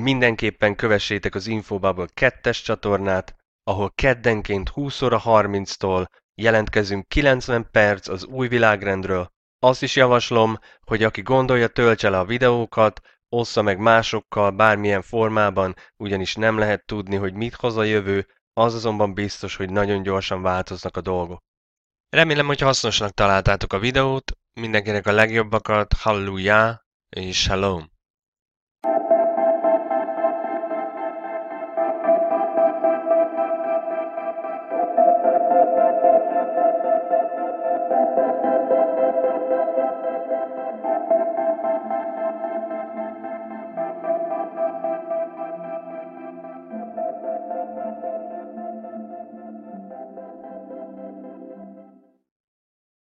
Mindenképpen kövessétek az Infobubble 2 csatornát, ahol keddenként 20 óra 30-tól jelentkezünk 90 perc az új világrendről. Azt is javaslom, hogy aki gondolja, töltse le a videókat, ossza meg másokkal bármilyen formában, ugyanis nem lehet tudni, hogy mit hoz a jövő, az azonban biztos, hogy nagyon gyorsan változnak a dolgok. Remélem, hogy hasznosnak találtátok a videót, mindenkinek a legjobbakat, halleluja és shalom!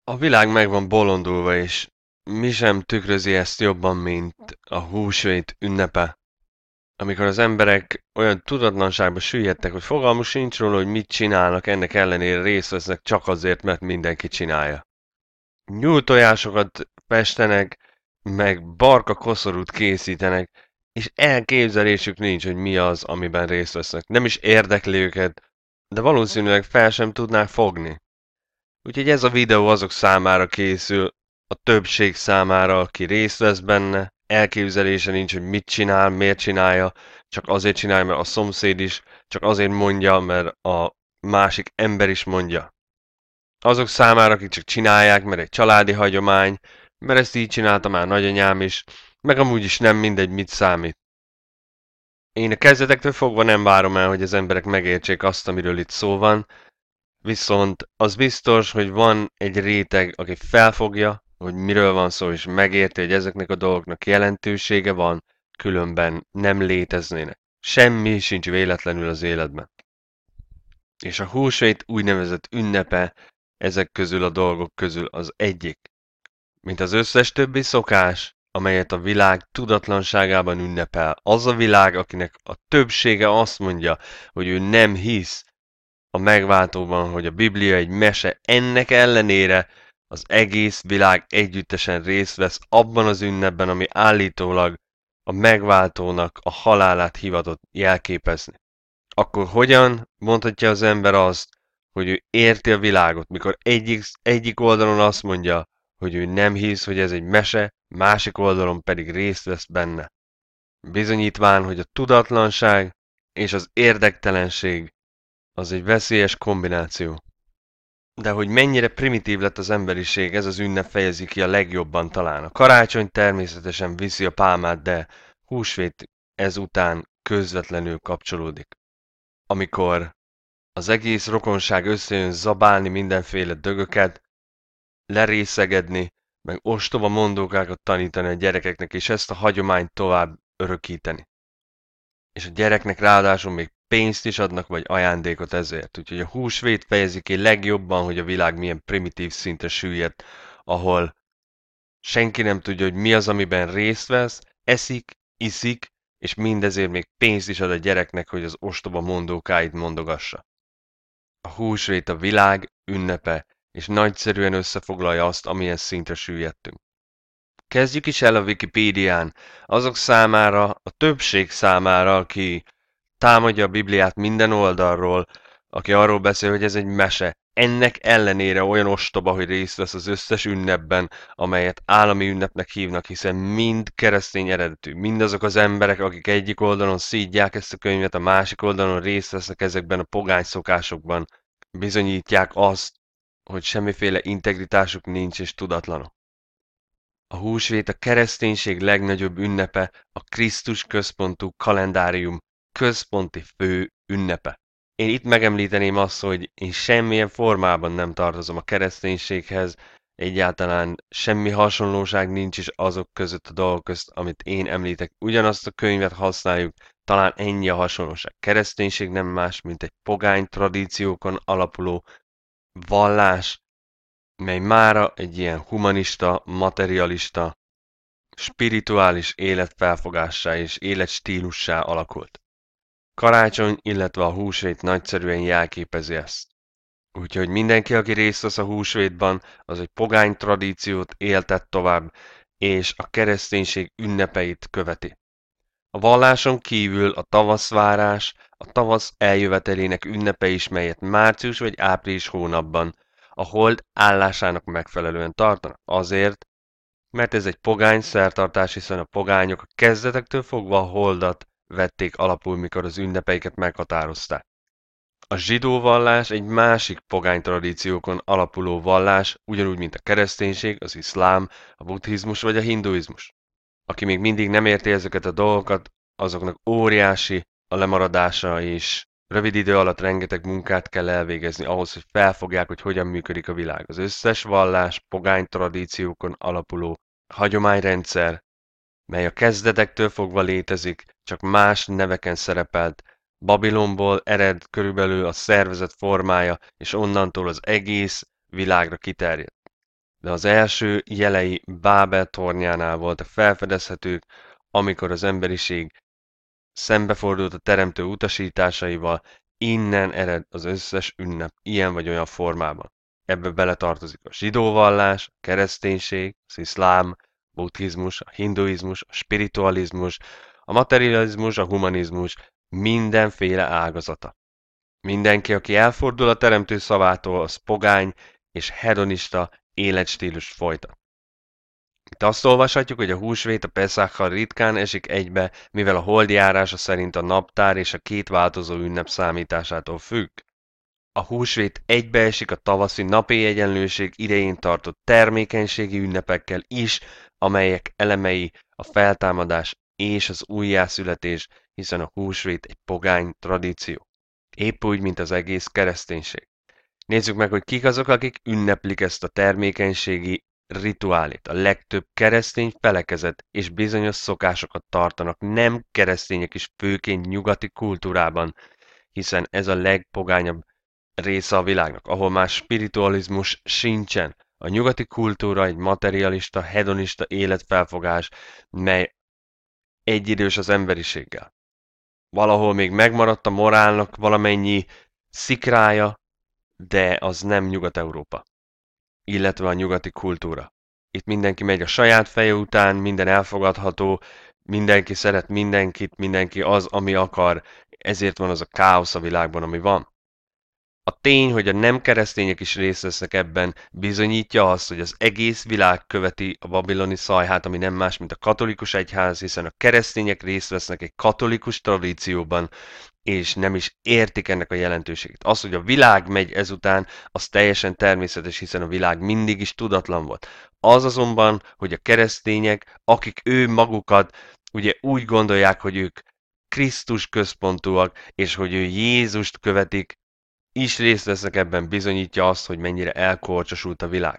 A világ meg van bolondulva, és mi sem tükrözi ezt jobban, mint a húsvét ünnepe. Amikor az emberek olyan tudatlanságba süllyedtek, hogy fogalmuk sincs róla, hogy mit csinálnak, ennek ellenére részt vesznek csak azért, mert mindenki csinálja. Nyúltojásokat festenek, meg barka koszorút készítenek, és elképzelésük nincs, hogy mi az, amiben részt vesznek. Nem is érdekli őket, de valószínűleg fel sem tudnák fogni. Úgyhogy ez a videó azok számára készül, a többség számára, aki részt vesz benne, elképzelése nincs, hogy mit csinál, miért csinálja, csak azért csinálja, mert a szomszéd is, csak azért mondja, mert a másik ember is mondja. Azok számára, akik csak csinálják, mert egy családi hagyomány, mert ezt így csinálta már nagyanyám is, meg amúgy is nem mindegy, mit számít. Én a kezdetektől fogva nem várom el, hogy az emberek megértsék azt, amiről itt szó van, viszont az biztos, hogy van egy réteg, aki felfogja, hogy miről van szó, és megérti, hogy ezeknek a dolgoknak jelentősége van, különben nem léteznének. Semmi sincs véletlenül az életben. És a húsvét úgynevezett ünnepe ezek közül a dolgok közül az egyik. Mint az összes többi szokás, amelyet a világ tudatlanságában ünnepel. Az a világ, akinek a többsége azt mondja, hogy ő nem hisz, a megváltóban, hogy a Biblia egy mese, ennek ellenére az egész világ együttesen részt vesz abban az ünnepben, ami állítólag a megváltónak a halálát hivatott jelképezni. Akkor hogyan mondhatja az ember azt, hogy ő érti a világot, mikor egyik, egyik oldalon azt mondja, hogy ő nem hisz, hogy ez egy mese, másik oldalon pedig részt vesz benne. Bizonyítván, hogy a tudatlanság és az érdektelenség az egy veszélyes kombináció. De hogy mennyire primitív lett az emberiség, ez az ünnep fejezi ki a legjobban talán. A karácsony természetesen viszi a pálmát, de húsvét ezután közvetlenül kapcsolódik. Amikor az egész rokonság összejön zabálni mindenféle dögöket, lerészegedni, meg ostoba mondókákat tanítani a gyerekeknek, és ezt a hagyományt tovább örökíteni. És a gyereknek ráadásul még pénzt is adnak, vagy ajándékot ezért. Úgyhogy a húsvét fejezi ki legjobban, hogy a világ milyen primitív szinte süllyedt, ahol senki nem tudja, hogy mi az, amiben részt vesz, eszik, iszik, és mindezért még pénzt is ad a gyereknek, hogy az ostoba mondókáit mondogassa. A húsvét a világ ünnepe, és nagyszerűen összefoglalja azt, amilyen szintre süllyedtünk. Kezdjük is el a Wikipédián, azok számára, a többség számára, aki támadja a Bibliát minden oldalról, aki arról beszél, hogy ez egy mese. Ennek ellenére olyan ostoba, hogy részt vesz az összes ünnepben, amelyet állami ünnepnek hívnak, hiszen mind keresztény eredetű. Mindazok az emberek, akik egyik oldalon szídják ezt a könyvet, a másik oldalon részt vesznek ezekben a pogány szokásokban, bizonyítják azt, hogy semmiféle integritásuk nincs és tudatlanok. A húsvét a kereszténység legnagyobb ünnepe, a Krisztus központú kalendárium, központi fő ünnepe. Én itt megemlíteném azt, hogy én semmilyen formában nem tartozom a kereszténységhez, egyáltalán semmi hasonlóság nincs is azok között a dolgok közt, amit én említek. Ugyanazt a könyvet használjuk, talán ennyi a hasonlóság. Kereszténység nem más, mint egy pogány tradíciókon alapuló vallás, mely mára egy ilyen humanista, materialista, spirituális életfelfogássá és életstílussá alakult. Karácsony, illetve a húsvét nagyszerűen jelképezi ezt. Úgyhogy mindenki, aki részt vesz a húsvétban, az egy pogány tradíciót éltett tovább, és a kereszténység ünnepeit követi. A valláson kívül a tavaszvárás, a tavasz eljövetelének ünnepe is, melyet március vagy április hónapban a hold állásának megfelelően tartanak. Azért, mert ez egy pogány szertartás, hiszen a pogányok a kezdetektől fogva a holdat vették alapul, mikor az ünnepeiket meghatározták. A zsidó vallás egy másik pogány tradíciókon alapuló vallás, ugyanúgy, mint a kereszténység, az iszlám, a buddhizmus vagy a hinduizmus. Aki még mindig nem érti ezeket a dolgokat, azoknak óriási a lemaradása és rövid idő alatt rengeteg munkát kell elvégezni ahhoz, hogy felfogják, hogy hogyan működik a világ. Az összes vallás pogány tradíciókon alapuló hagyományrendszer mely a kezdetektől fogva létezik, csak más neveken szerepelt. Babilonból ered körülbelül a szervezet formája, és onnantól az egész világra kiterjedt. De az első jelei Bábel tornyánál voltak felfedezhetők, amikor az emberiség szembefordult a teremtő utasításaival, innen ered az összes ünnep ilyen vagy olyan formában. Ebbe beletartozik a zsidóvallás, a kereszténység, az iszlám, buddhizmus, a hinduizmus, a spiritualizmus, a materializmus, a humanizmus, mindenféle ágazata. Mindenki, aki elfordul a teremtő szavától, az pogány és hedonista életstílus folytat. Itt azt olvashatjuk, hogy a húsvét a Peszákkal ritkán esik egybe, mivel a holdjárása szerint a naptár és a két változó ünnep számításától függ. A húsvét egybeesik a tavaszi napi egyenlőség idején tartott termékenységi ünnepekkel is, amelyek elemei a feltámadás és az újjászületés, hiszen a húsvét egy pogány tradíció. Épp úgy, mint az egész kereszténység. Nézzük meg, hogy kik azok, akik ünneplik ezt a termékenységi rituálét. A legtöbb keresztény felekezet és bizonyos szokásokat tartanak, nem keresztények is főként nyugati kultúrában, hiszen ez a legpogányabb része a világnak, ahol már spiritualizmus sincsen. A nyugati kultúra egy materialista, hedonista életfelfogás, mely egyidős az emberiséggel. Valahol még megmaradt a morálnak valamennyi szikrája, de az nem Nyugat-Európa, illetve a nyugati kultúra. Itt mindenki megy a saját feje után, minden elfogadható, mindenki szeret mindenkit, mindenki az, ami akar, ezért van az a káosz a világban, ami van. A tény, hogy a nem keresztények is részt vesznek ebben, bizonyítja azt, hogy az egész világ követi a babiloni szajhát, ami nem más, mint a katolikus egyház, hiszen a keresztények részt vesznek egy katolikus tradícióban, és nem is értik ennek a jelentőségét. Az, hogy a világ megy ezután, az teljesen természetes, hiszen a világ mindig is tudatlan volt. Az azonban, hogy a keresztények, akik ő magukat ugye úgy gondolják, hogy ők Krisztus központúak, és hogy ő Jézust követik, is részt veszek ebben bizonyítja azt, hogy mennyire elkorcsosult a világ.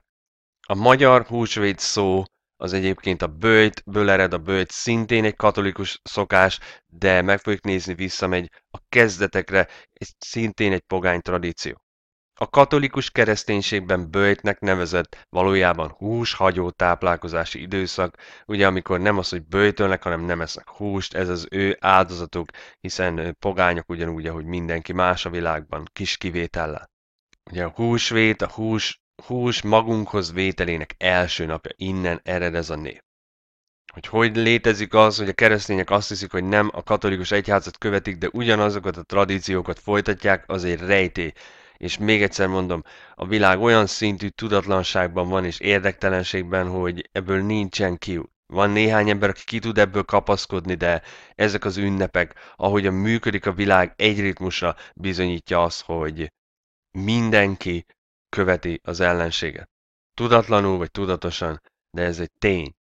A magyar húsvét szó az egyébként a bőjt, ered, a bőjt szintén egy katolikus szokás, de meg fogjuk nézni, visszamegy a kezdetekre, egy szintén egy pogány tradíció. A katolikus kereszténységben böjtnek nevezett, valójában húshagyó táplálkozási időszak, ugye amikor nem az, hogy böjtölnek, hanem nem esznek húst, ez az ő áldozatuk, hiszen pogányok ugyanúgy, ahogy mindenki más a világban, kis kivétellel. Ugye a húsvét, a hús, hús magunkhoz vételének első napja, innen ered ez a név hogy hogy létezik az, hogy a keresztények azt hiszik, hogy nem a katolikus egyházat követik, de ugyanazokat a tradíciókat folytatják, az egy rejtély és még egyszer mondom, a világ olyan szintű tudatlanságban van és érdektelenségben, hogy ebből nincsen kiút. Van néhány ember, aki ki tud ebből kapaszkodni, de ezek az ünnepek, ahogyan működik a világ egy ritmusa, bizonyítja azt, hogy mindenki követi az ellenséget. Tudatlanul vagy tudatosan, de ez egy tény.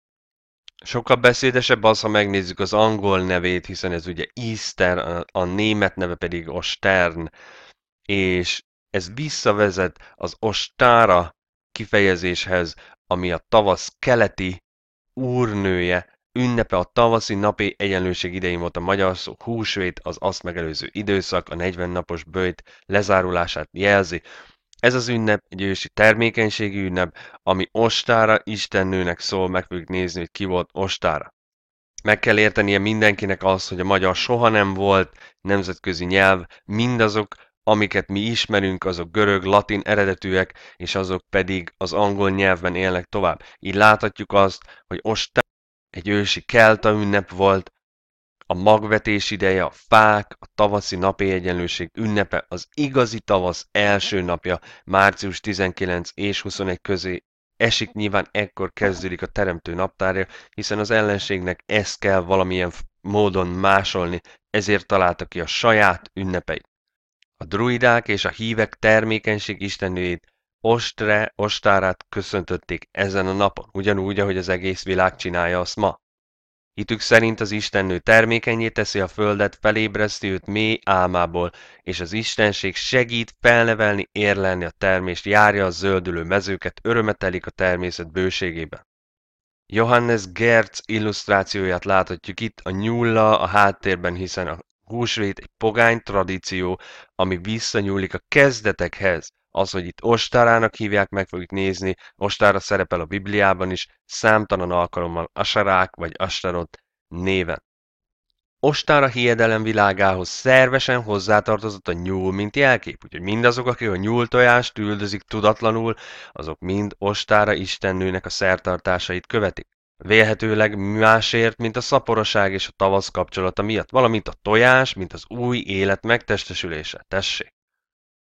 Sokkal beszédesebb az, ha megnézzük az angol nevét, hiszen ez ugye Easter, a, a német neve pedig Ostern, és ez visszavezet az ostára kifejezéshez, ami a tavasz keleti úrnője, ünnepe a tavaszi napi egyenlőség idején volt a magyar szó húsvét, az azt megelőző időszak, a 40 napos bőjt lezárulását jelzi. Ez az ünnep egy ősi termékenységi ünnep, ami ostára istennőnek szól, meg fogjuk nézni, hogy ki volt ostára. Meg kell értenie mindenkinek azt, hogy a magyar soha nem volt nemzetközi nyelv, mindazok, Amiket mi ismerünk, azok görög, latin eredetűek, és azok pedig az angol nyelvben élnek tovább. Így láthatjuk azt, hogy Ostán egy ősi kelta ünnep volt, a magvetés ideje, a fák, a tavaszi napi egyenlőség ünnepe, az igazi tavasz első napja, március 19 és 21 közé esik, nyilván ekkor kezdődik a teremtő naptárja, hiszen az ellenségnek ezt kell valamilyen módon másolni, ezért találta ki a saját ünnepeit a druidák és a hívek termékenység istenőjét, Ostre, Ostárát köszöntötték ezen a napon, ugyanúgy, ahogy az egész világ csinálja azt ma. Hitük szerint az istennő termékenyé teszi a földet, felébreszti őt mély álmából, és az istenség segít felnevelni, érlelni a termést, járja a zöldülő mezőket, örömetelik a természet bőségében. Johannes Gertz illusztrációját láthatjuk itt, a nyulla a háttérben, hiszen a húsvét egy pogány tradíció, ami visszanyúlik a kezdetekhez. Az, hogy itt ostárának hívják, meg fogjuk nézni, ostára szerepel a Bibliában is, számtalan alkalommal asarák vagy astarot néven. Ostára hiedelem világához szervesen hozzátartozott a nyúl, mint jelkép, úgyhogy mindazok, akik a nyúltojást üldözik tudatlanul, azok mind Ostára istennőnek a szertartásait követik. Vélhetőleg másért, mint a szaporoság és a tavasz kapcsolata miatt, valamint a tojás, mint az új élet megtestesülése. Tessék!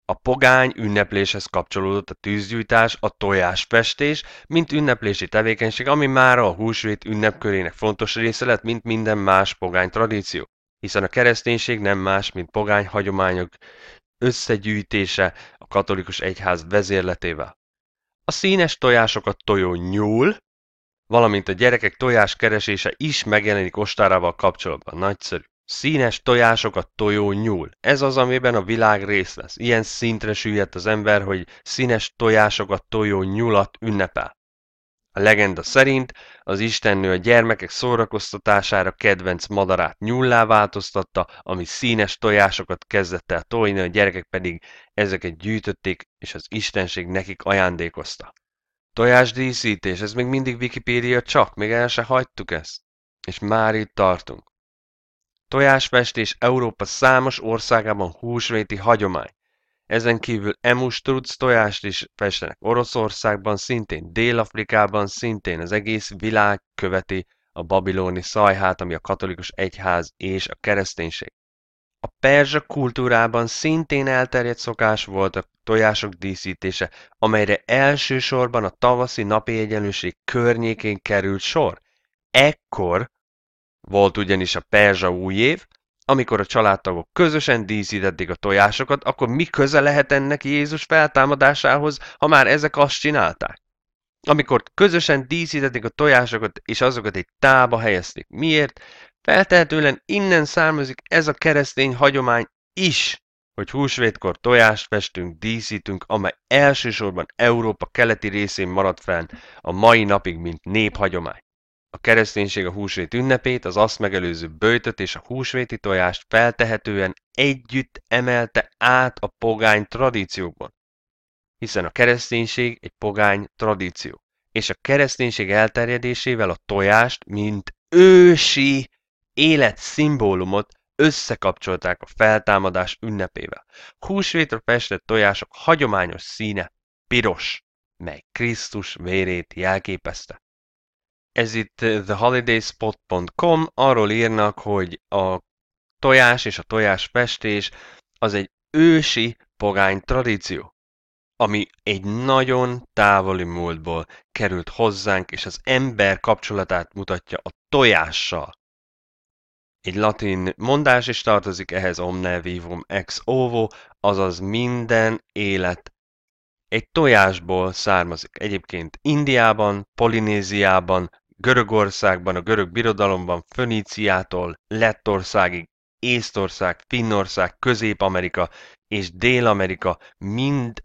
A pogány ünnepléshez kapcsolódott a tűzgyújtás, a tojásfestés, mint ünneplési tevékenység, ami már a húsvét ünnepkörének fontos része lett, mint minden más pogány tradíció. Hiszen a kereszténység nem más, mint pogány hagyományok összegyűjtése a katolikus egyház vezérletével. A színes tojásokat tojó nyúl, valamint a gyerekek tojás keresése is megjelenik ostárával kapcsolatban. Nagyszerű. Színes tojásokat tojó nyúl. Ez az, amiben a világ rész lesz. Ilyen szintre süllyedt az ember, hogy színes tojásokat tojó nyulat ünnepel. A legenda szerint az istennő a gyermekek szórakoztatására kedvenc madarát nyullá változtatta, ami színes tojásokat kezdett el tojni, a gyerekek pedig ezeket gyűjtötték, és az istenség nekik ajándékozta. Tojásdíszítés, ez még mindig Wikipédia csak, még el se hagytuk ezt. És már itt tartunk. Tojásfestés Európa számos országában húsvéti hagyomány. Ezen kívül emustruc tojást is festenek Oroszországban, szintén Dél-Afrikában, szintén az egész világ követi a babiloni szajhát, ami a katolikus egyház és a kereszténység a perzsa kultúrában szintén elterjedt szokás volt a tojások díszítése, amelyre elsősorban a tavaszi napi egyenlőség környékén került sor. Ekkor volt ugyanis a perzsa új év, amikor a családtagok közösen díszítették a tojásokat, akkor mi köze lehet ennek Jézus feltámadásához, ha már ezek azt csinálták? Amikor közösen díszítették a tojásokat, és azokat egy tába helyezték. Miért? Feltehetően innen származik ez a keresztény hagyomány is, hogy húsvétkor tojást festünk, díszítünk, amely elsősorban Európa keleti részén maradt fenn a mai napig, mint néphagyomány. A kereszténység a húsvét ünnepét, az azt megelőző bőjtöt és a húsvéti tojást feltehetően együtt emelte át a pogány tradíciókban. Hiszen a kereszténység egy pogány tradíció, és a kereszténység elterjedésével a tojást, mint ősi élet szimbólumot összekapcsolták a feltámadás ünnepével. Húsvétra festett tojások hagyományos színe piros, mely Krisztus vérét jelképezte. Ez itt eh, theholidayspot.com arról írnak, hogy a tojás és a tojásfestés az egy ősi pogány tradíció, ami egy nagyon távoli múltból került hozzánk, és az ember kapcsolatát mutatja a tojással egy latin mondás, is tartozik ehhez omne vivum ex ovo, azaz minden élet egy tojásból származik. Egyébként Indiában, Polinéziában, Görögországban, a Görög Birodalomban, Föníciától, Lettországig, Észtország, Finnország, Közép-Amerika és Dél-Amerika mind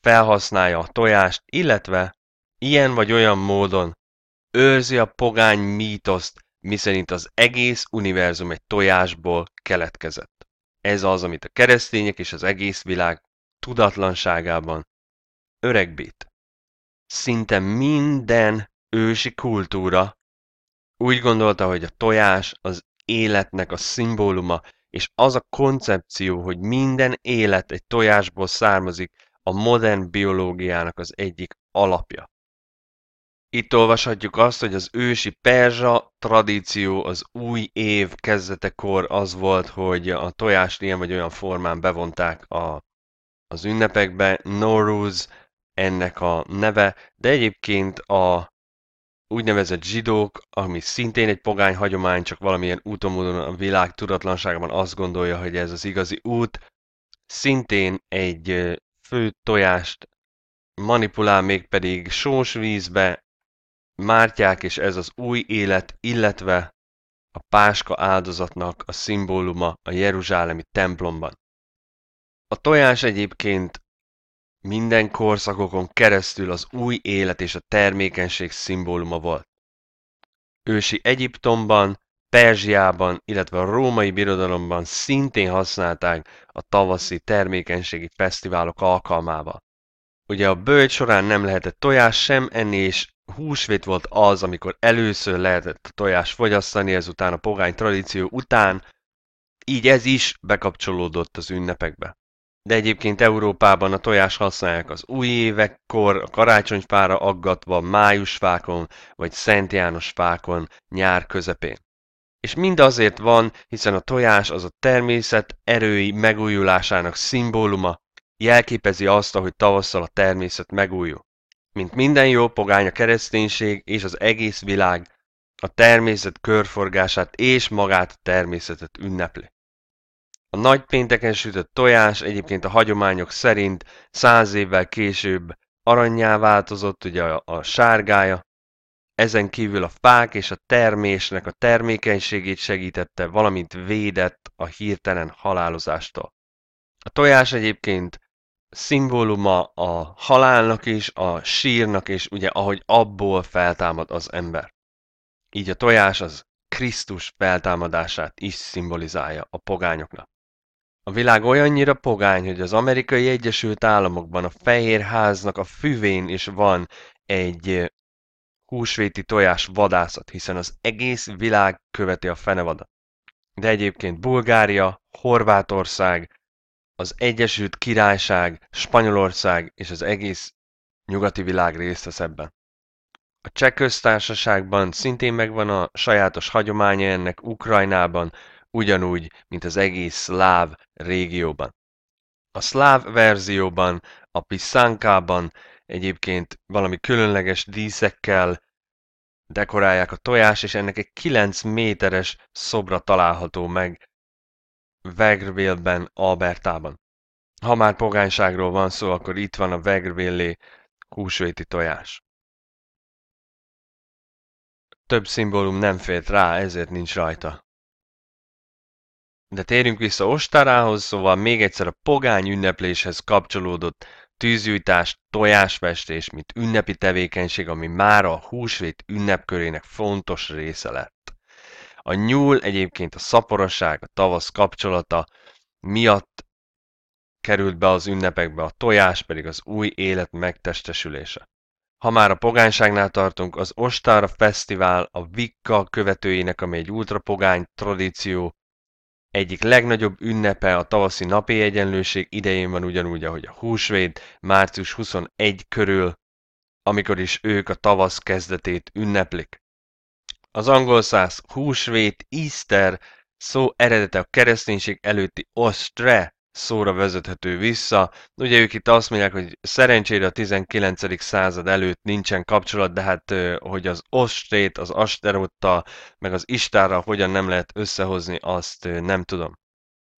felhasználja a tojást, illetve ilyen vagy olyan módon őrzi a pogány mítoszt, miszerint az egész univerzum egy tojásból keletkezett. Ez az, amit a keresztények és az egész világ tudatlanságában öregbít. Szinte minden ősi kultúra úgy gondolta, hogy a tojás az életnek a szimbóluma, és az a koncepció, hogy minden élet egy tojásból származik, a modern biológiának az egyik alapja. Itt olvashatjuk azt, hogy az ősi perzsa tradíció az új év kezdetekor az volt, hogy a tojást ilyen vagy olyan formán bevonták a, az ünnepekbe. Noruz ennek a neve, de egyébként a úgynevezett zsidók, ami szintén egy pogány hagyomány, csak valamilyen úton a világ tudatlanságában azt gondolja, hogy ez az igazi út, szintén egy fő tojást manipulál, mégpedig sós vízbe, Mártyák és ez az új élet, illetve a páska áldozatnak a szimbóluma a Jeruzsálemi templomban. A tojás egyébként minden korszakokon keresztül az új élet és a termékenység szimbóluma volt. Ősi Egyiptomban, Perzsiában, illetve a római birodalomban szintén használták a tavaszi termékenységi fesztiválok alkalmával. Ugye a bölcs során nem lehetett tojás sem enni, és húsvét volt az, amikor először lehetett a tojás fogyasztani, ezután a pogány tradíció után, így ez is bekapcsolódott az ünnepekbe. De egyébként Európában a tojás használják az új évekkor, a karácsonyfára aggatva, májusfákon vagy Szent János fákon nyár közepén. És mind azért van, hiszen a tojás az a természet erői megújulásának szimbóluma, jelképezi azt, ahogy tavasszal a természet megújul mint minden jó pogány a kereszténység és az egész világ a természet körforgását és magát a természetet ünnepli. A nagy pénteken sütött tojás egyébként a hagyományok szerint száz évvel később aranyjá változott, ugye a, a sárgája, ezen kívül a fák és a termésnek a termékenységét segítette, valamint védett a hirtelen halálozástól. A tojás egyébként szimbóluma a halálnak is, a sírnak is, ugye ahogy abból feltámad az ember. Így a tojás az Krisztus feltámadását is szimbolizálja a pogányoknak. A világ olyannyira pogány, hogy az amerikai Egyesült Államokban a Fehér Háznak a füvén is van egy húsvéti tojás vadászat, hiszen az egész világ követi a fenevadat. De egyébként Bulgária, Horvátország, az Egyesült Királyság, Spanyolország és az egész nyugati világ részt vesz ebben. A cseh köztársaságban szintén megvan a sajátos hagyománya ennek Ukrajnában, ugyanúgy, mint az egész szláv régióban. A szláv verzióban, a piszánkában egyébként valami különleges díszekkel dekorálják a tojás, és ennek egy 9 méteres szobra található meg Wegreville-ben, Albertában. Ha már pogányságról van szó, akkor itt van a Wegreville-i húsvéti tojás. Több szimbólum nem fért rá, ezért nincs rajta. De térjünk vissza Ostarához, szóval még egyszer a pogány ünnepléshez kapcsolódott tűzgyújtás, tojásfestés, mint ünnepi tevékenység, ami már a húsvét ünnepkörének fontos része lett. A nyúl egyébként a szaporosság, a tavasz kapcsolata miatt került be az ünnepekbe, a tojás pedig az új élet megtestesülése. Ha már a pogányságnál tartunk, az Ostara Fesztivál a Vikka követőinek, ami egy ultrapogány tradíció, egyik legnagyobb ünnepe a tavaszi napi egyenlőség idején van ugyanúgy, ahogy a húsvéd, március 21 körül, amikor is ők a tavasz kezdetét ünneplik. Az angol száz húsvét, Easter szó eredete a kereszténység előtti ostre szóra vezethető vissza. Ugye ők itt azt mondják, hogy szerencsére a 19. század előtt nincsen kapcsolat, de hát hogy az ostrét, az asterotta, meg az Istára, hogyan nem lehet összehozni, azt nem tudom.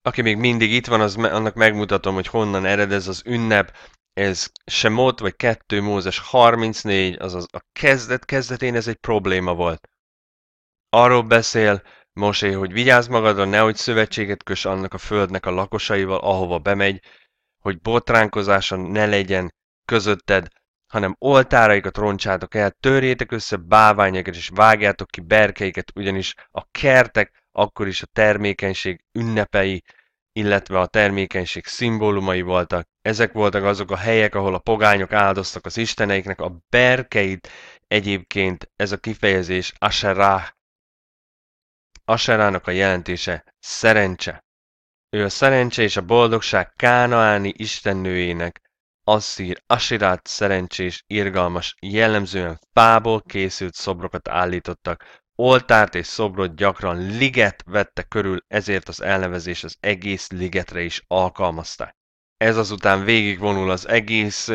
Aki még mindig itt van, az, annak megmutatom, hogy honnan eredez az ünnep. Ez Semot, vagy 2 Mózes 34, azaz a kezdet kezdetén ez egy probléma volt Arról beszél Mosé, hogy vigyázz magadra, nehogy szövetséget kös annak a földnek a lakosaival, ahova bemegy, hogy botránkozása ne legyen közötted, hanem oltáraikat roncsátok el, törjétek össze báványokat és vágjátok ki berkeiket, ugyanis a kertek akkor is a termékenység ünnepei, illetve a termékenység szimbólumai voltak. Ezek voltak azok a helyek, ahol a pogányok áldoztak az isteneiknek, a berkeit egyébként ez a kifejezés Asherah Aserának a jelentése szerencse. Ő a szerencse és a boldogság Kánaáni istennőjének, Asszír Asirát szerencsés, irgalmas, jellemzően fából készült szobrokat állítottak, oltárt és szobrot gyakran liget vette körül, ezért az elnevezés az egész ligetre is alkalmazták. Ez azután végigvonul az egész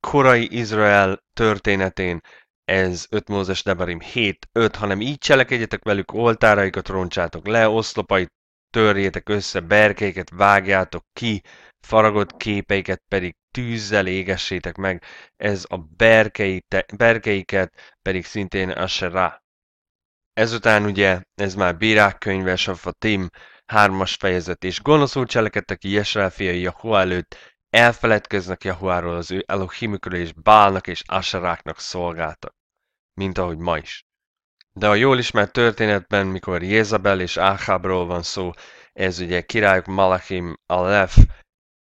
korai Izrael történetén, ez 5 Mózes 7-5, hanem így cselekedjetek velük, oltáraikat roncsátok le, oszlopait törjétek össze, berkeiket vágjátok ki, faragott képeiket pedig tűzzel égessétek meg, ez a berkeite, berkeiket pedig szintén a rá. Ezután ugye, ez már bírák könyve, a Tim, hármas fejezet, és gonoszul cselekedtek Jesrel fiai Jahó előtt, Elfeledkeznek Jahuáról az ő Elohimükről és Bálnak és Asaráknak szolgáltak, mint ahogy ma is. De a jól ismert történetben, mikor Jézabel és Áhábról van szó, ez ugye királyok Malachim Alef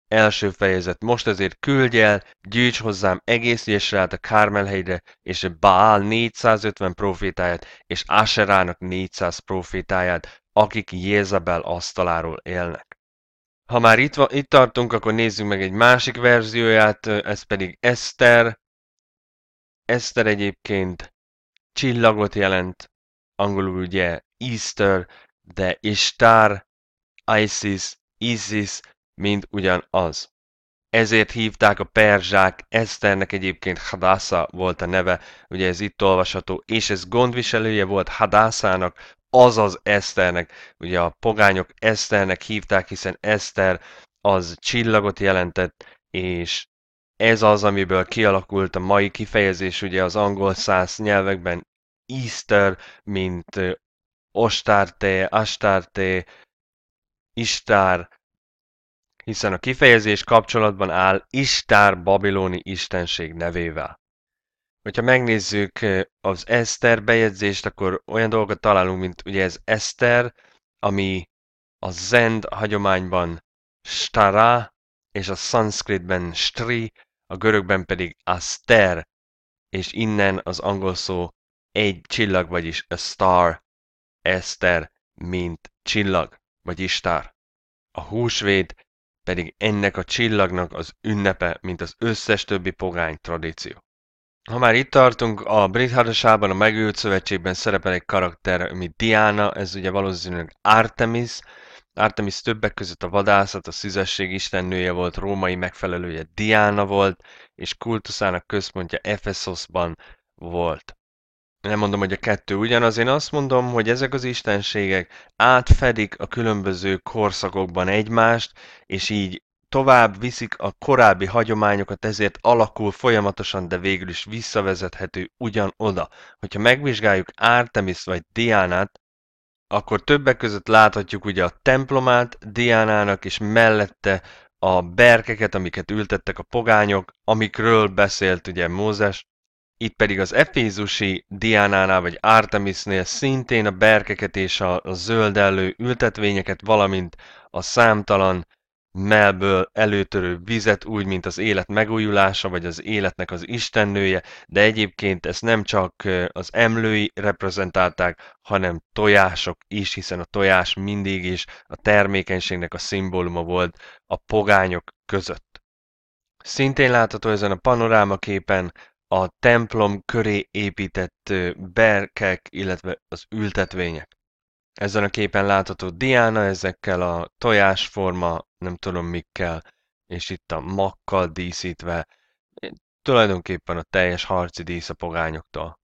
első fejezet, most ezért küldj el, gyűjts hozzám egész Jesrát a Kármelhegyre, és a Baál 450 profétáját, és Áserának 400 profétáját, akik Jézabel asztaláról élnek. Ha már itt, van, itt tartunk, akkor nézzük meg egy másik verzióját, ez pedig Eszter. Eszter egyébként csillagot jelent, angolul ugye Easter, de Istár, Isis, Isis mind ugyanaz. Ezért hívták a perzsák, Eszternek egyébként Hadassa volt a neve, ugye ez itt olvasható, és ez gondviselője volt Hadászának, azaz Eszternek. Ugye a pogányok Eszternek hívták, hiszen Eszter az csillagot jelentett, és ez az, amiből kialakult a mai kifejezés, ugye az angol száz nyelvekben Easter, mint Ostarte, Astarte, Istár, hiszen a kifejezés kapcsolatban áll Istár babiloni istenség nevével hogyha megnézzük az Eszter bejegyzést, akkor olyan dolgot találunk, mint ugye ez Eszter, ami a Zend hagyományban Stara, és a szanszkritben Stri, a görögben pedig Aster, és innen az angol szó egy csillag, vagyis a star, Eszter, mint csillag, vagy istár. A húsvét pedig ennek a csillagnak az ünnepe, mint az összes többi pogány tradíció. Ha már itt tartunk, a brit hármasában, a megőült szövetségben szerepel egy karakter, ami Diana, ez ugye valószínűleg Artemis. Artemis többek között a vadászat, a szüzesség istennője volt, római megfelelője Diana volt, és kultuszának központja Efesosban volt. Nem mondom, hogy a kettő ugyanaz, én azt mondom, hogy ezek az istenségek átfedik a különböző korszakokban egymást, és így Tovább viszik a korábbi hagyományokat, ezért alakul folyamatosan, de végül is visszavezethető ugyanoda. Hogyha megvizsgáljuk Artemis vagy Diánát, akkor többek között láthatjuk ugye a templomát Diánának, és mellette a berkeket, amiket ültettek a pogányok, amikről beszélt ugye Mózes, itt pedig az Efézusi Diánánál vagy Artemisnél szintén a berkeket és a zöldellő ültetvényeket, valamint a számtalan melből előtörő vizet, úgy, mint az élet megújulása, vagy az életnek az istennője, de egyébként ezt nem csak az emlői reprezentálták, hanem tojások is, hiszen a tojás mindig is a termékenységnek a szimbóluma volt a pogányok között. Szintén látható ezen a panorámaképen a templom köré épített berkek, illetve az ültetvények. Ezen a képen látható Diana, ezekkel a tojásforma, nem tudom mikkel, és itt a makkal díszítve, tulajdonképpen a teljes harci dísz a pogányoktól.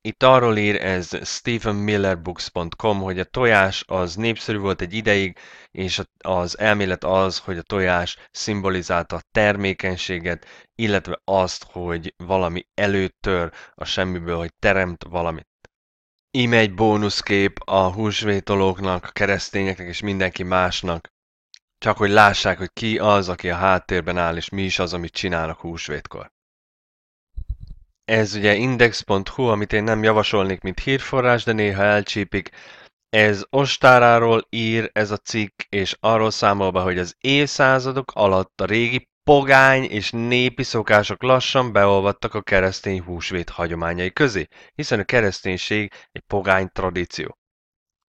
Itt arról ír ez stephenmillerbooks.com, hogy a tojás az népszerű volt egy ideig, és az elmélet az, hogy a tojás szimbolizálta a termékenységet, illetve azt, hogy valami előtör a semmiből, hogy teremt valamit. Íme egy bónuszkép a húsvétolóknak, a keresztényeknek és mindenki másnak. Csak hogy lássák, hogy ki az, aki a háttérben áll, és mi is az, amit csinálnak húsvétkor. Ez ugye index.hu, amit én nem javasolnék, mint hírforrás, de néha elcsípik. Ez ostáráról ír ez a cikk, és arról számol be, hogy az évszázadok alatt a régi pogány és népi szokások lassan beolvadtak a keresztény húsvét hagyományai közé, hiszen a kereszténység egy pogány tradíció.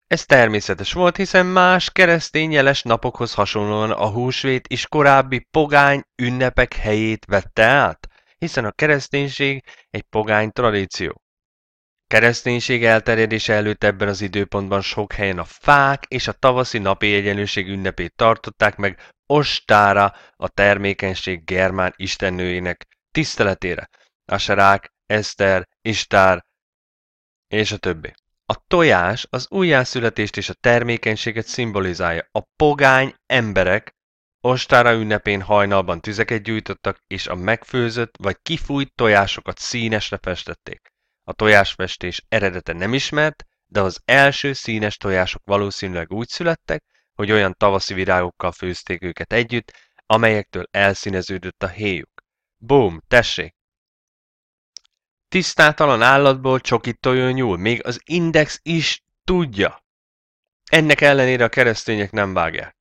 Ez természetes volt, hiszen más keresztény jeles napokhoz hasonlóan a húsvét is korábbi pogány ünnepek helyét vette át, hiszen a kereszténység egy pogány tradíció kereszténység elterjedése előtt ebben az időpontban sok helyen a fák és a tavaszi napi egyenlőség ünnepét tartották meg Ostára, a termékenység germán istennőjének tiszteletére, Aserák, Eszter, Istár és a többi. A tojás az újjászületést és a termékenységet szimbolizálja. A pogány emberek Ostára ünnepén hajnalban tüzeket gyújtottak, és a megfőzött vagy kifújt tojásokat színesre festették. A tojásfestés eredete nem ismert, de az első színes tojások valószínűleg úgy születtek, hogy olyan tavaszi virágokkal főzték őket együtt, amelyektől elszíneződött a héjuk. Bum, tessék! Tisztátalan állatból csokit tojó nyúl, még az index is tudja. Ennek ellenére a keresztények nem vágják.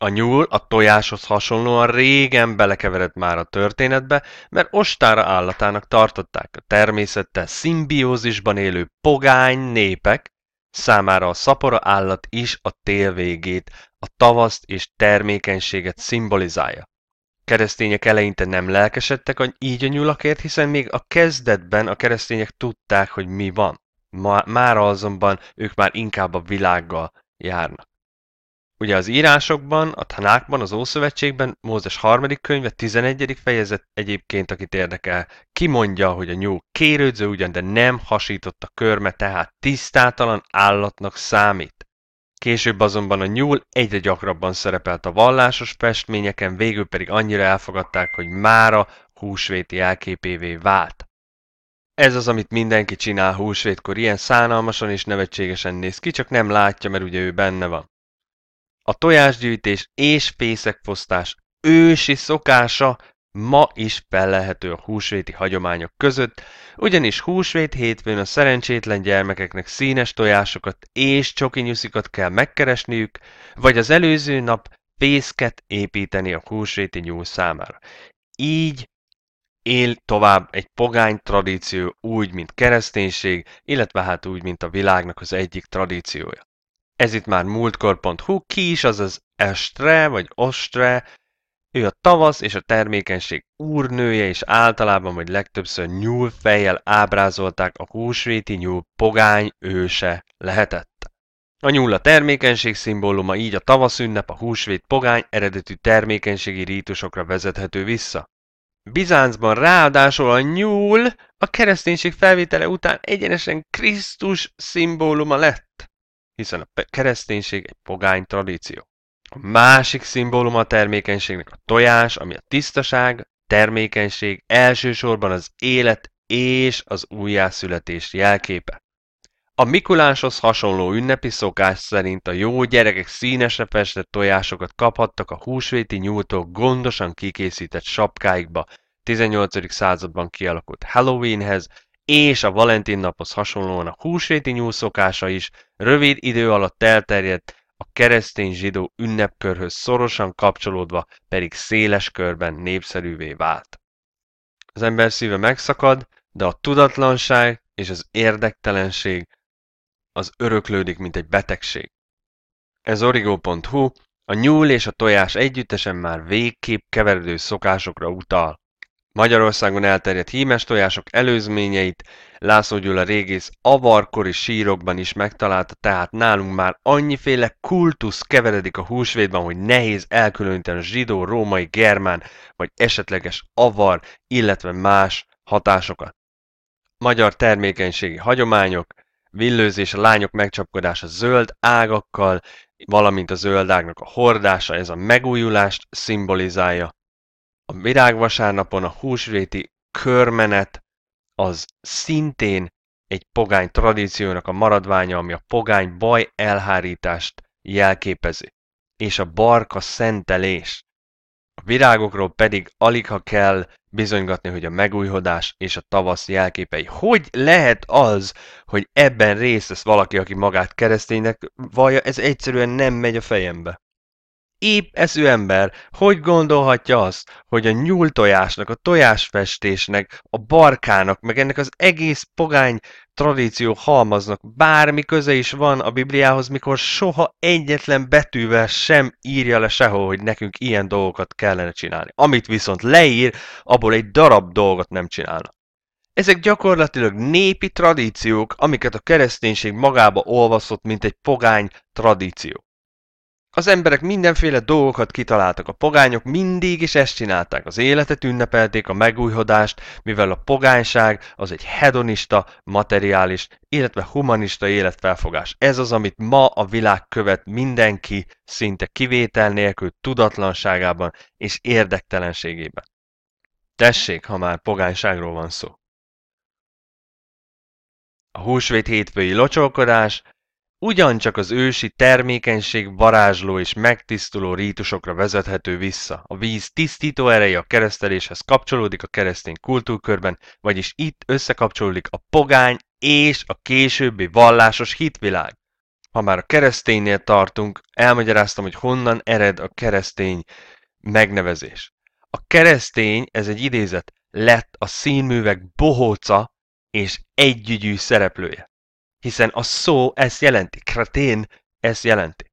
A nyúl a tojáshoz hasonlóan régen belekeveredt már a történetbe, mert ostára állatának tartották a természette szimbiózisban élő pogány népek, számára a szapora állat is a tél végét, a tavaszt és termékenységet szimbolizálja. Keresztények eleinte nem lelkesedtek így a nyulakért, hiszen még a kezdetben a keresztények tudták, hogy mi van. Ma, mára azonban ők már inkább a világgal járnak. Ugye az írásokban, a tanákban, az Ószövetségben, Mózes harmadik könyve, 11. fejezet egyébként, akit érdekel, kimondja, hogy a nyúl kérődző ugyan, de nem hasított a körme, tehát tisztátalan állatnak számít. Később azonban a nyúl egyre gyakrabban szerepelt a vallásos festményeken, végül pedig annyira elfogadták, hogy mára húsvéti elképévé vált. Ez az, amit mindenki csinál húsvétkor, ilyen szánalmasan és nevetségesen néz ki, csak nem látja, mert ugye ő benne van a tojásgyűjtés és fészekfosztás ősi szokása ma is fellehető a húsvéti hagyományok között, ugyanis húsvét hétfőn a szerencsétlen gyermekeknek színes tojásokat és csokinyuszikat kell megkeresniük, vagy az előző nap fészket építeni a húsvéti nyúl számára. Így él tovább egy pogány tradíció úgy, mint kereszténység, illetve hát úgy, mint a világnak az egyik tradíciója ez itt már múltkor.hu, ki is, az Estre, vagy Ostre, ő a tavasz és a termékenység úrnője, és általában vagy legtöbbször nyúl fejjel ábrázolták a húsvéti nyúl pogány őse lehetett. A nyúl a termékenység szimbóluma, így a tavasz ünnep a húsvét pogány eredetű termékenységi rítusokra vezethető vissza. Bizáncban ráadásul a nyúl a kereszténység felvétele után egyenesen Krisztus szimbóluma lett hiszen a kereszténység egy pogány tradíció. A másik szimbólum a termékenységnek a tojás, ami a tisztaság, termékenység elsősorban az élet és az újjászületés jelképe. A Mikuláshoz hasonló ünnepi szokás szerint a jó gyerekek színesre festett tojásokat kaphattak a húsvéti nyújtók gondosan kikészített sapkáikba, 18. században kialakult Halloweenhez, és a Valentin naphoz hasonlóan a húsvéti nyúlszokása is rövid idő alatt elterjedt, a keresztény zsidó ünnepkörhöz szorosan kapcsolódva pedig széles körben népszerűvé vált. Az ember szíve megszakad, de a tudatlanság és az érdektelenség az öröklődik, mint egy betegség. Ez origo.hu a nyúl és a tojás együttesen már végképp keveredő szokásokra utal. Magyarországon elterjedt hímes tojások előzményeit László Gyula régész avarkori sírokban is megtalálta, tehát nálunk már annyiféle kultusz keveredik a húsvétban, hogy nehéz elkülöníteni a zsidó, római, germán vagy esetleges avar, illetve más hatásokat. Magyar termékenységi hagyományok, villőzés, a lányok megcsapkodása zöld ágakkal, valamint a zöld ágnak a hordása, ez a megújulást szimbolizálja a virágvasárnapon a húsvéti körmenet az szintén egy pogány tradíciónak a maradványa, ami a pogány baj elhárítást jelképezi, és a barka szentelés. A virágokról pedig alig ha kell bizonygatni, hogy a megújhodás és a tavasz jelképei. Hogy lehet az, hogy ebben részt vesz valaki, aki magát kereszténynek vallja, ez egyszerűen nem megy a fejembe épp eszű ember hogy gondolhatja azt, hogy a nyúl tojásnak, a tojásfestésnek, a barkának, meg ennek az egész pogány tradíció halmaznak bármi köze is van a Bibliához, mikor soha egyetlen betűvel sem írja le sehol, hogy nekünk ilyen dolgokat kellene csinálni. Amit viszont leír, abból egy darab dolgot nem csinálna. Ezek gyakorlatilag népi tradíciók, amiket a kereszténység magába olvasott, mint egy pogány tradíció. Az emberek mindenféle dolgokat kitaláltak, a pogányok mindig is ezt csinálták, az életet ünnepelték, a megújhodást, mivel a pogányság az egy hedonista, materiális, illetve humanista életfelfogás. Ez az, amit ma a világ követ mindenki, szinte kivétel nélkül tudatlanságában és érdektelenségében. Tessék, ha már pogányságról van szó. A húsvét hétfői locsolkodás, ugyancsak az ősi termékenység varázsló és megtisztuló rítusokra vezethető vissza. A víz tisztító ereje a kereszteléshez kapcsolódik a keresztény kultúrkörben, vagyis itt összekapcsolódik a pogány és a későbbi vallásos hitvilág. Ha már a kereszténynél tartunk, elmagyaráztam, hogy honnan ered a keresztény megnevezés. A keresztény, ez egy idézet, lett a színművek bohóca és együgyű szereplője hiszen a szó ezt jelenti, kretén ezt jelenti.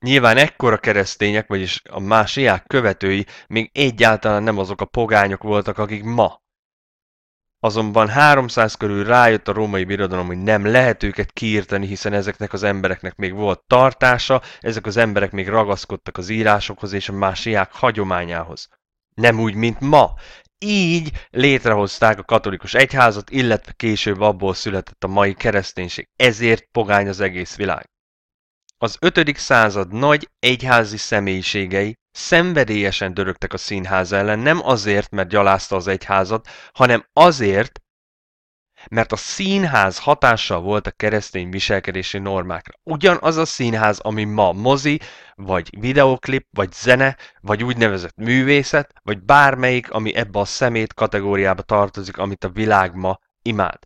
Nyilván ekkora keresztények, vagyis a másiák követői még egyáltalán nem azok a pogányok voltak, akik ma. Azonban 300 körül rájött a római birodalom, hogy nem lehet őket kiírteni, hiszen ezeknek az embereknek még volt tartása, ezek az emberek még ragaszkodtak az írásokhoz és a másiák hagyományához. Nem úgy, mint ma. Így létrehozták a katolikus egyházat, illetve később abból született a mai kereszténység. Ezért pogány az egész világ. Az 5. század nagy egyházi személyiségei szenvedélyesen dörögtek a színház ellen, nem azért, mert gyalázta az egyházat, hanem azért, mert a színház hatással volt a keresztény viselkedési normákra. Ugyanaz a színház, ami ma mozi, vagy videoklip, vagy zene, vagy úgynevezett művészet, vagy bármelyik, ami ebbe a szemét kategóriába tartozik, amit a világ ma imád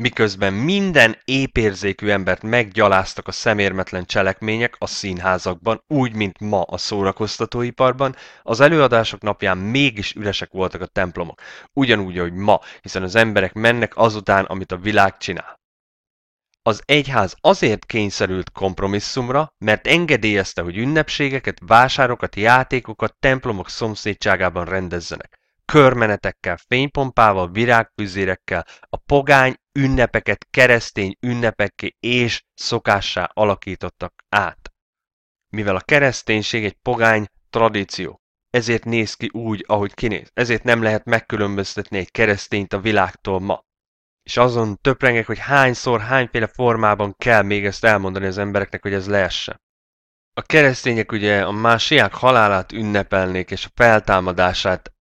miközben minden épérzékű embert meggyaláztak a szemérmetlen cselekmények a színházakban, úgy, mint ma a szórakoztatóiparban, az előadások napján mégis üresek voltak a templomok, ugyanúgy, ahogy ma, hiszen az emberek mennek azután, amit a világ csinál. Az egyház azért kényszerült kompromisszumra, mert engedélyezte, hogy ünnepségeket, vásárokat, játékokat templomok szomszédságában rendezzenek körmenetekkel, fénypompával, virágpüzérekkel a pogány ünnepeket keresztény ünnepekké és szokássá alakítottak át. Mivel a kereszténység egy pogány tradíció, ezért néz ki úgy, ahogy kinéz. Ezért nem lehet megkülönböztetni egy keresztényt a világtól ma. És azon töprengek, hogy hányszor, hányféle formában kell még ezt elmondani az embereknek, hogy ez lehessen. A keresztények ugye a másiák halálát ünnepelnék és a feltámadását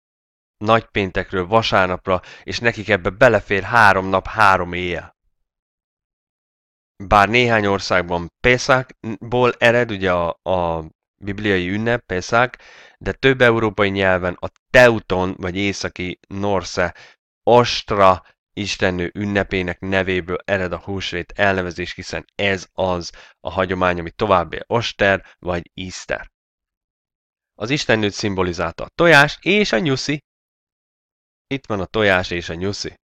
nagypéntekről vasárnapra, és nekik ebbe belefér három nap, három éjjel. Bár néhány országban Pészákból ered ugye a, a bibliai ünnep, Pészák, de több európai nyelven a Teuton, vagy északi Norse, Ostra istennő ünnepének nevéből ered a húsvét elnevezés, hiszen ez az a hagyomány, ami további Oster vagy Easter. Az istennőt szimbolizálta a tojás és a nyuszi, itt van a tojás és a nyuszi.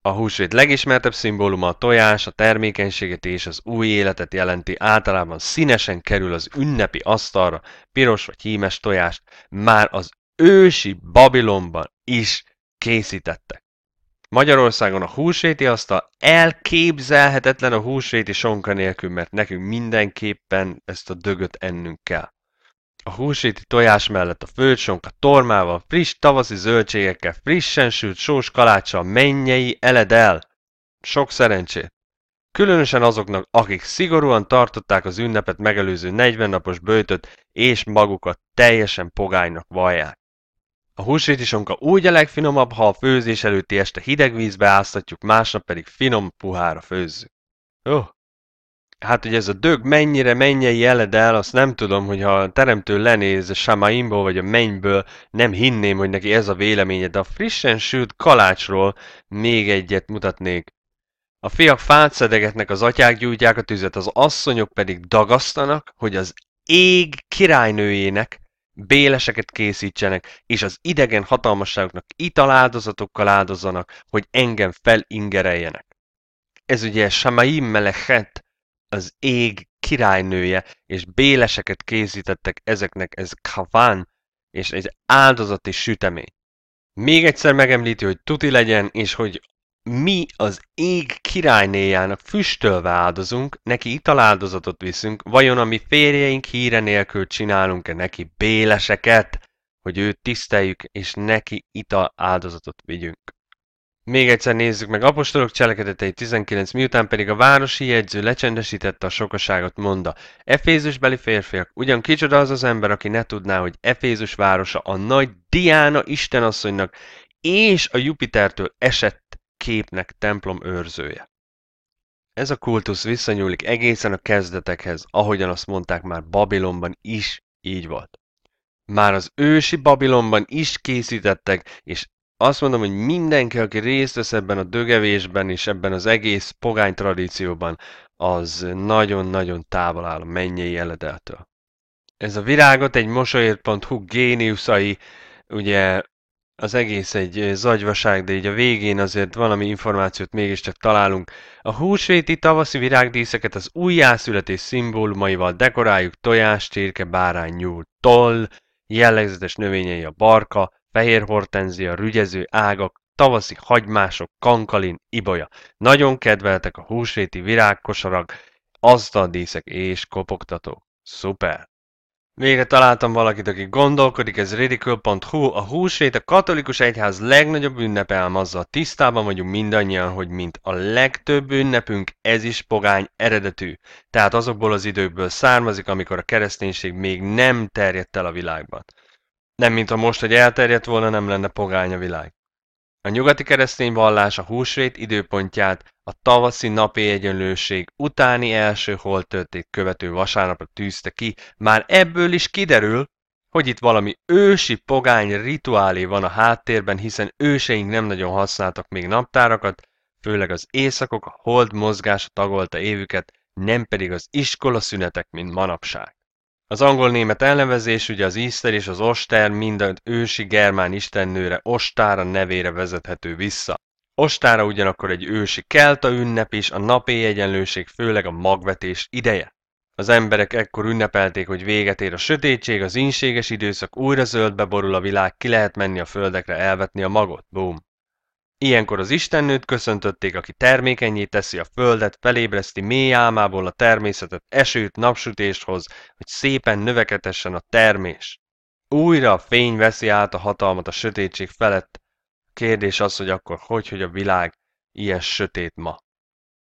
A húsvét legismertebb szimbóluma a tojás, a termékenységet és az új életet jelenti, általában színesen kerül az ünnepi asztalra piros vagy hímes tojást, már az ősi Babilonban is készítettek. Magyarországon a húsvéti asztal elképzelhetetlen a húsvéti sonka nélkül, mert nekünk mindenképpen ezt a dögöt ennünk kell. A húsíti tojás mellett a földsonka tormával, friss tavaszi zöldségekkel, frissen sült sós kalácsa, mennyei eled el! Sok szerencsét! Különösen azoknak, akik szigorúan tartották az ünnepet megelőző 40 napos bőtöt, és magukat teljesen pogánynak vallják. A húsíti sonka úgy a legfinomabb, ha a főzés előtti este hideg vízbe áztatjuk, másnap pedig finom puhára főzzük. Ó, oh, hát ugye ez a dög mennyire, mennyei jeled el, azt nem tudom, hogy ha a teremtő lenéz a Samaimból vagy a mennyből, nem hinném, hogy neki ez a véleménye, de a frissen sült kalácsról még egyet mutatnék. A fiak fát szedegetnek, az atyák gyújtják a tüzet, az asszonyok pedig dagasztanak, hogy az ég királynőjének béleseket készítsenek, és az idegen hatalmasságoknak italáldozatokkal áldozzanak, hogy engem felingereljenek. Ez ugye Samaim melechet, az ég királynője, és béleseket készítettek ezeknek, ez kaván, és egy áldozati sütemény. Még egyszer megemlíti, hogy tuti legyen, és hogy mi az ég királynéjának füstölve áldozunk, neki italáldozatot viszünk, vajon a mi férjeink híre nélkül csinálunk-e neki béleseket, hogy őt tiszteljük, és neki italáldozatot vigyünk. Még egyszer nézzük meg apostolok cselekedetei 19, miután pedig a városi jegyző lecsendesítette a sokaságot, mondta. beli férfiak, ugyan kicsoda az az ember, aki ne tudná, hogy Efézus városa a nagy Diána istenasszonynak és a Jupitertől esett képnek templom őrzője. Ez a kultusz visszanyúlik egészen a kezdetekhez, ahogyan azt mondták már Babilonban is így volt. Már az ősi Babilonban is készítettek és azt mondom, hogy mindenki, aki részt vesz ebben a dögevésben és ebben az egész pogány tradícióban, az nagyon-nagyon távol áll a mennyei eledeltől. Ez a virágot egy mosolyért.hu géniuszai, ugye az egész egy zagyvaság, de így a végén azért valami információt mégiscsak találunk. A húsvéti tavaszi virágdíszeket az újjászületés szimbólumaival dekoráljuk tojás, csirke, bárány, nyúl, toll, jellegzetes növényei a barka, fehér hortenzia, rügyező ágak, tavaszi hagymások, kankalin, ibolya. Nagyon kedveltek a húsvéti virágkosarak, asztaldíszek és kopogtatók. Szuper! Végre találtam valakit, aki gondolkodik, ez ridicule.hu. A húsvét a katolikus egyház legnagyobb ünnepe elmazza. tisztában vagyunk mindannyian, hogy mint a legtöbb ünnepünk, ez is pogány eredetű. Tehát azokból az időkből származik, amikor a kereszténység még nem terjedt el a világban. Nem, mintha most, hogy elterjedt volna, nem lenne pogány a világ. A nyugati keresztény vallás a húsvét időpontját a tavaszi napi egyenlőség utáni első holtörtét követő vasárnapra tűzte ki, már ebből is kiderül, hogy itt valami ősi pogány rituálé van a háttérben, hiszen őseink nem nagyon használtak még naptárakat, főleg az éjszakok a hold mozgása tagolta évüket, nem pedig az iskola szünetek, mint manapság. Az angol-német elnevezés ugye az Iszter és az Oster mind az ősi germán istennőre Ostára nevére vezethető vissza. Ostára ugyanakkor egy ősi kelta ünnep is, a napi egyenlőség főleg a magvetés ideje. Az emberek ekkor ünnepelték, hogy véget ér a sötétség, az inséges időszak újra zöldbe borul a világ, ki lehet menni a földekre elvetni a magot. Boom. Ilyenkor az istennőt köszöntötték, aki termékenyé teszi a földet, felébreszti mély álmából a természetet, esőt, napsütést hoz, hogy szépen növeketessen a termés. Újra a fény veszi át a hatalmat a sötétség felett. kérdés az, hogy akkor hogy, hogy a világ ilyen sötét ma.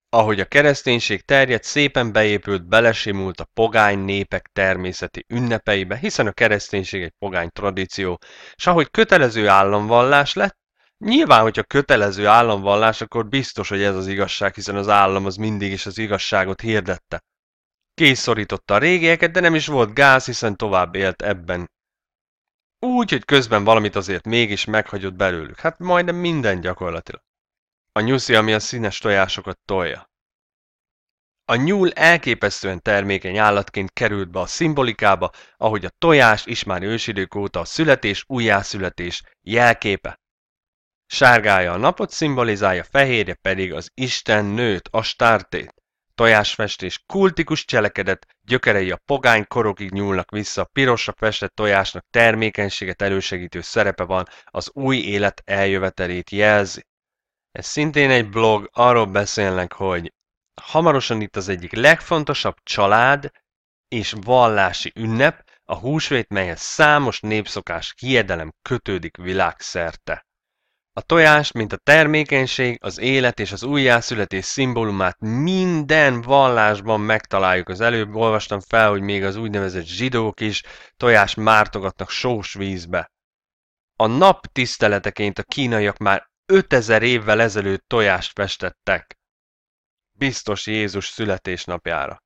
Ahogy a kereszténység terjedt, szépen beépült, belesimult a pogány népek természeti ünnepeibe, hiszen a kereszténység egy pogány tradíció, és ahogy kötelező államvallás lett, Nyilván, hogyha kötelező államvallás, akkor biztos, hogy ez az igazság, hiszen az állam az mindig is az igazságot hirdette. Készorította a régieket, de nem is volt gáz, hiszen tovább élt ebben. Úgy, hogy közben valamit azért mégis meghagyott belőlük. Hát majdnem minden gyakorlatilag. A nyuszi, ami a színes tojásokat tolja. A nyúl elképesztően termékeny állatként került be a szimbolikába, ahogy a tojás is már ősidők óta a születés, újjászületés jelképe. Sárgája a napot szimbolizálja, fehérje pedig az Isten nőt, a stártét. Tojásfestés kultikus cselekedet, gyökerei a pogány korokig nyúlnak vissza, pirosra festett tojásnak termékenységet elősegítő szerepe van, az új élet eljövetelét jelzi. Ez szintén egy blog, arról beszélnek, hogy hamarosan itt az egyik legfontosabb család és vallási ünnep, a húsvét, melyhez számos népszokás hiedelem kötődik világszerte. A tojás, mint a termékenység, az élet és az újjászületés szimbólumát minden vallásban megtaláljuk. Az előbb olvastam fel, hogy még az úgynevezett zsidók is tojást mártogatnak sós vízbe. A nap tiszteleteként a kínaiak már 5000 évvel ezelőtt tojást festettek. Biztos Jézus születésnapjára.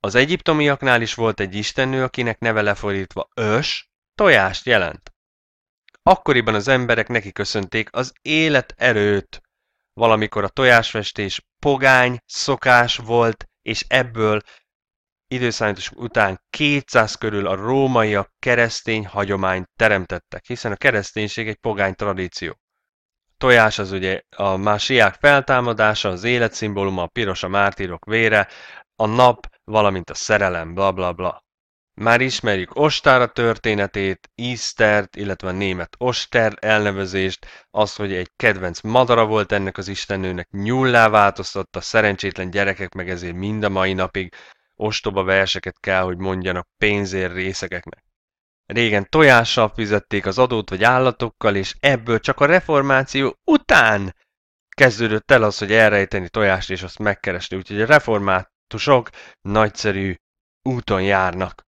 Az egyiptomiaknál is volt egy istennő, akinek neve lefordítva ös, tojást jelent. Akkoriban az emberek neki köszönték az élet erőt. Valamikor a tojásfestés pogány, szokás volt, és ebből időszámítás után 200 körül a rómaiak keresztény hagyományt teremtettek, hiszen a kereszténység egy pogány tradíció. A tojás az ugye a másiák feltámadása, az élet szimbóluma, a piros a mártírok vére, a nap, valamint a szerelem, bla bla bla. Már ismerjük Ostára történetét, Istert, illetve a német Oster elnevezést, az, hogy egy kedvenc madara volt ennek az istennőnek, nyullá változtatta, szerencsétlen gyerekek meg ezért mind a mai napig ostoba verseket kell, hogy mondjanak pénzért részegeknek. Régen tojással fizették az adót vagy állatokkal, és ebből csak a reformáció után kezdődött el az, hogy elrejteni tojást és azt megkeresni. Úgyhogy a reformátusok nagyszerű úton járnak.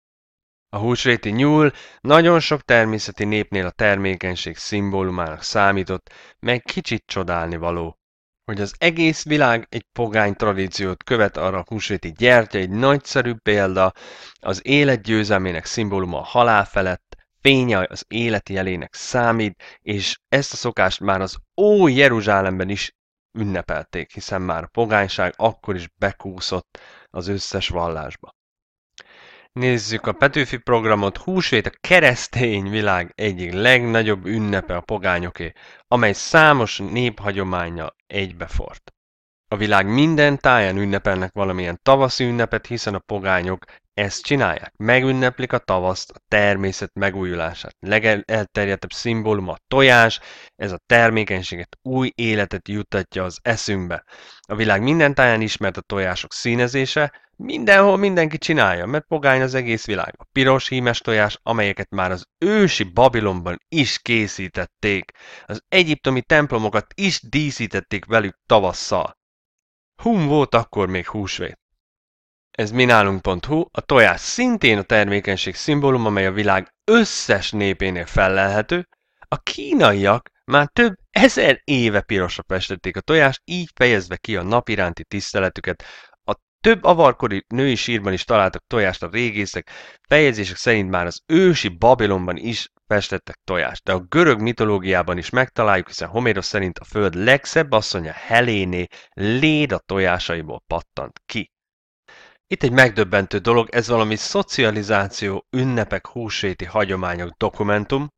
A húsvéti nyúl nagyon sok természeti népnél a termékenység szimbólumának számított, meg kicsit csodálni való. Hogy az egész világ egy pogány tradíciót követ arra a húsvéti gyertya egy nagyszerű példa, az élet győzelmének szimbóluma a halál felett, fénye az élet jelének számít, és ezt a szokást már az ó Jeruzsálemben is ünnepelték, hiszen már a pogányság akkor is bekúszott az összes vallásba. Nézzük a Petőfi programot. Húsvét a keresztény világ egyik legnagyobb ünnepe a pogányoké, amely számos néphagyománya egybefort. A világ minden táján ünnepelnek valamilyen tavaszi ünnepet, hiszen a pogányok ezt csinálják. Megünneplik a tavaszt, a természet megújulását. Legelterjedtebb szimbólum a tojás, ez a termékenységet, új életet juttatja az eszünkbe. A világ minden táján ismert a tojások színezése, mindenhol mindenki csinálja, mert pogány az egész világ. A piros hímes tojás, amelyeket már az ősi Babilonban is készítették. Az egyiptomi templomokat is díszítették velük tavasszal. Hum volt akkor még húsvét. Ez minálunk.hu, a tojás szintén a termékenység szimbólum, amely a világ összes népénél fellelhető. A kínaiak már több ezer éve pirosra festették a tojást, így fejezve ki a napiránti tiszteletüket. A több avarkori női sírban is találtak tojást a régészek, fejezések szerint már az ősi Babilonban is festettek tojást, de a görög mitológiában is megtaláljuk, hiszen Homérosz szerint a föld legszebb asszonya Heléné léd a tojásaiból pattant ki. Itt egy megdöbbentő dolog, ez valami szocializáció, ünnepek, húsvéti hagyományok dokumentum,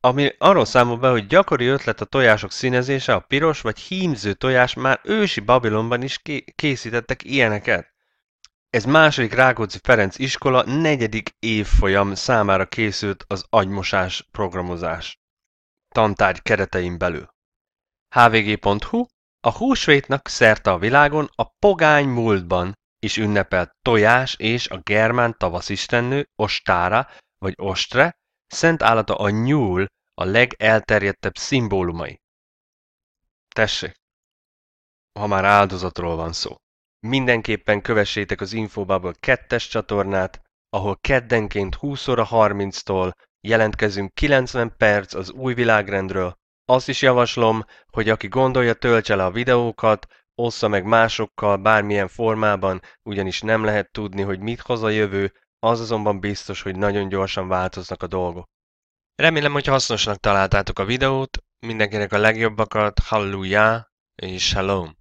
ami arról számol be, hogy gyakori ötlet a tojások színezése, a piros vagy hímző tojás, már ősi Babilonban is ké- készítettek ilyeneket. Ez második Rákóczi Ferenc iskola negyedik évfolyam számára készült az agymosás programozás tantárgy keretein belül. hvg.hu a húsvétnak szerte a világon, a pogány múltban is ünnepelt tojás és a germán tavaszistennő Ostára vagy Ostre, szent állata a nyúl a legelterjedtebb szimbólumai. Tessék, ha már áldozatról van szó. Mindenképpen kövessétek az Infobubble kettes csatornát, ahol keddenként 20 óra 30-tól jelentkezünk 90 perc az új világrendről. Azt is javaslom, hogy aki gondolja, töltse le a videókat, ossza meg másokkal bármilyen formában, ugyanis nem lehet tudni, hogy mit hoz a jövő, az azonban biztos, hogy nagyon gyorsan változnak a dolgok. Remélem, hogy hasznosnak találtátok a videót, mindenkinek a legjobbakat, hallelujah és shalom!